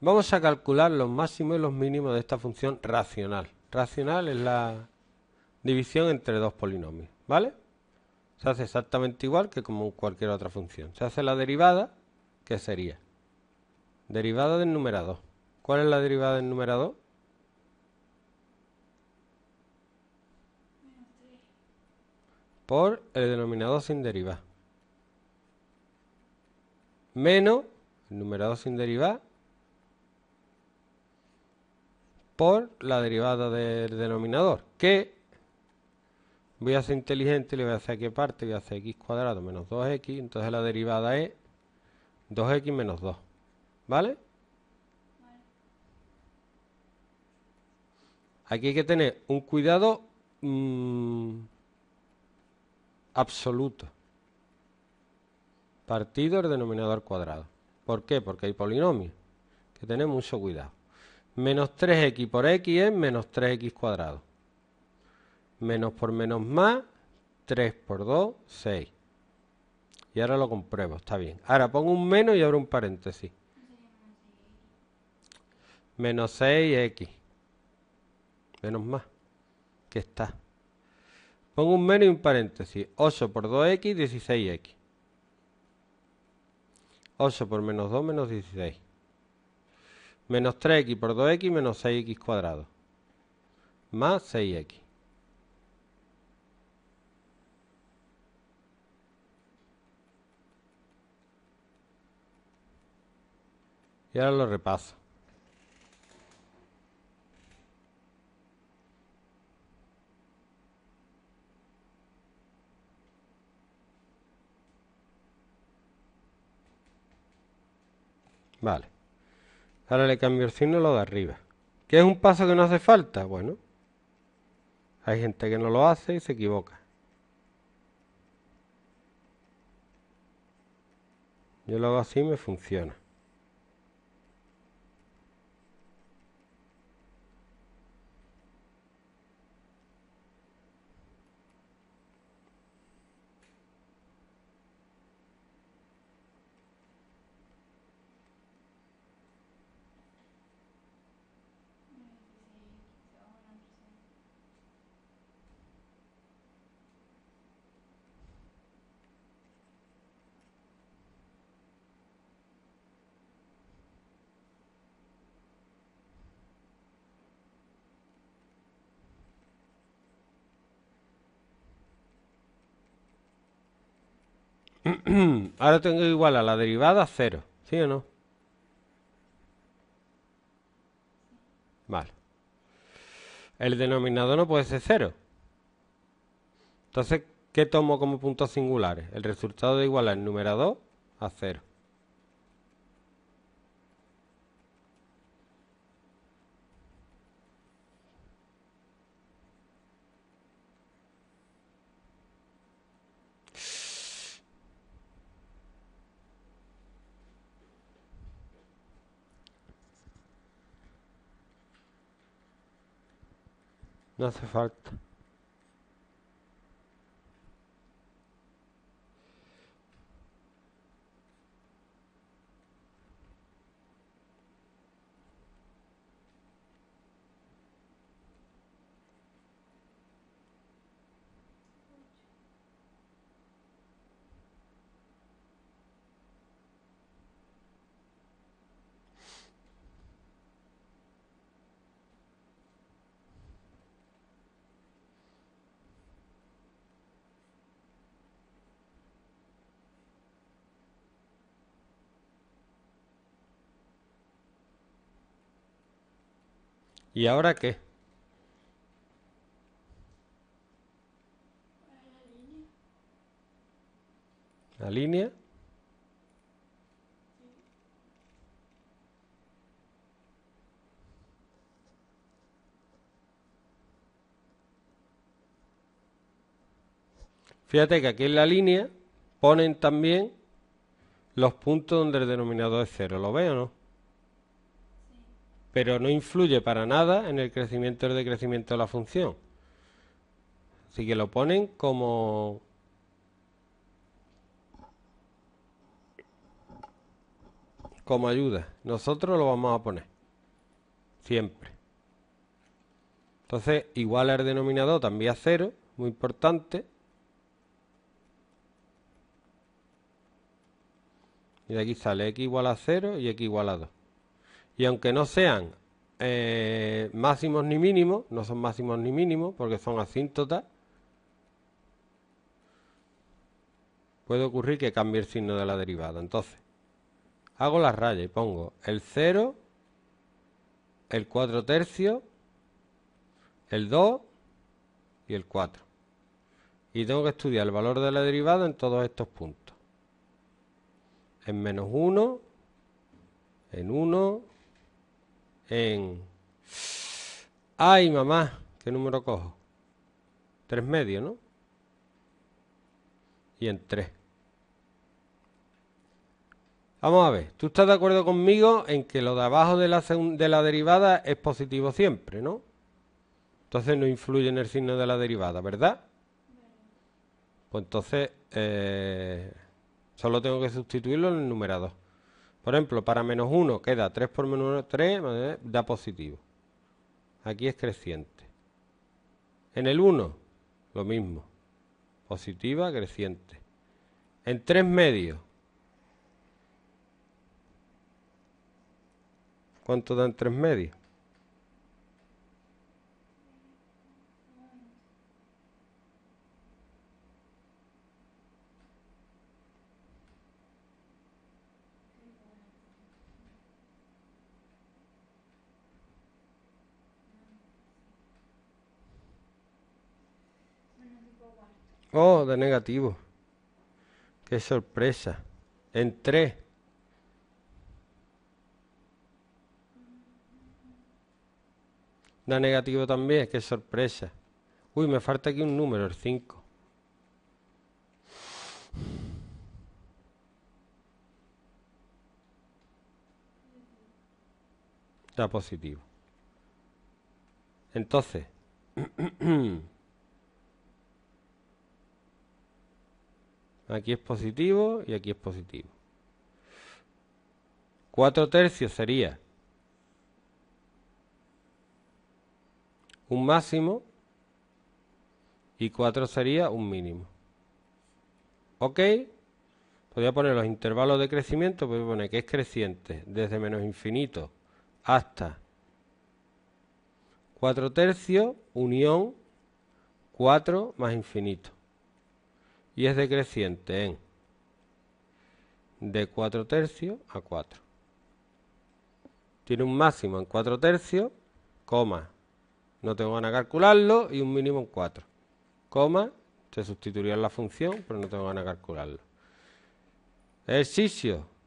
Vamos a calcular los máximos y los mínimos de esta función racional. Racional es la división entre dos polinomios, ¿vale? Se hace exactamente igual que como cualquier otra función. Se hace la derivada, que sería derivada del numerador. ¿Cuál es la derivada del numerador? Por el denominador sin derivar. Menos el numerador sin derivar por la derivada del denominador, que voy a ser inteligente, le voy a hacer qué parte, voy a hacer x cuadrado menos 2x, entonces la derivada es 2x menos 2, ¿vale? Aquí hay que tener un cuidado mm, absoluto. Partido el denominador cuadrado. ¿Por qué? Porque hay polinomios. Que tenemos mucho cuidado. Menos 3x por x es menos 3x cuadrado. Menos por menos más, 3 por 2, 6. Y ahora lo compruebo, está bien. Ahora pongo un menos y abro un paréntesis. Menos 6x. Menos más. Que está. Pongo un menos y un paréntesis. 8 por 2x, 16x. 8 por menos 2, menos 16 menos 3x por 2x menos 6x cuadrado, más 6x. Y ahora lo repaso. Vale. Ahora le cambio el signo a lo de arriba. ¿Qué es un paso que no hace falta? Bueno, hay gente que no lo hace y se equivoca. Yo lo hago así y me funciona. Ahora tengo igual a la derivada cero, ¿sí o no? Vale. El denominador no puede ser cero. Entonces, ¿qué tomo como puntos singulares? El resultado de igual al numerador a cero. No hace falta. ¿Y ahora qué? La línea. Fíjate que aquí en la línea ponen también los puntos donde el denominador es cero. ¿Lo veo o no? pero no influye para nada en el crecimiento o el decrecimiento de la función. Así que lo ponen como... como ayuda. Nosotros lo vamos a poner. Siempre. Entonces, igual al denominador también a cero, muy importante. Y de aquí sale x igual a cero y x igual a 2. Y aunque no sean eh, máximos ni mínimos, no son máximos ni mínimos porque son asíntotas, puede ocurrir que cambie el signo de la derivada. Entonces, hago la raya y pongo el 0, el 4 tercios, el 2 y el 4. Y tengo que estudiar el valor de la derivada en todos estos puntos. En menos 1, en 1, en... ¡Ay, mamá! ¿Qué número cojo? Tres medio, ¿no? Y en tres. Vamos a ver, tú estás de acuerdo conmigo en que lo de abajo de la, derivada es positivo siempre, ¿no? Entonces no influye en el signo de la derivada, ¿verdad? Pues entonces eh, solo tengo que sustituirlo en el numerador. Por ejemplo, para menos 1 queda 3 por menos 1, 3, da positivo. Aquí es creciente. En el 1, lo mismo. Positiva, creciente. En 3 medios. ¿Cuánto da en 3 medios? Oh, de negativo. Qué sorpresa. ¡Entré! Da negativo también, qué sorpresa. Uy, me falta aquí un número, el 5. Da positivo. Entonces, Aquí es positivo y aquí es positivo. 4 tercios sería un máximo y 4 sería un mínimo. ¿Ok? Podría poner los intervalos de crecimiento, pues pone que es creciente desde menos infinito hasta 4 tercios, unión 4 más infinito y es decreciente en de 4 tercios a 4. Tiene un máximo en 4 tercios, coma, no tengo ganas de calcularlo, y un mínimo en 4, coma, se sustituiría la función, pero no tengo ganas de calcularlo. Ejercicio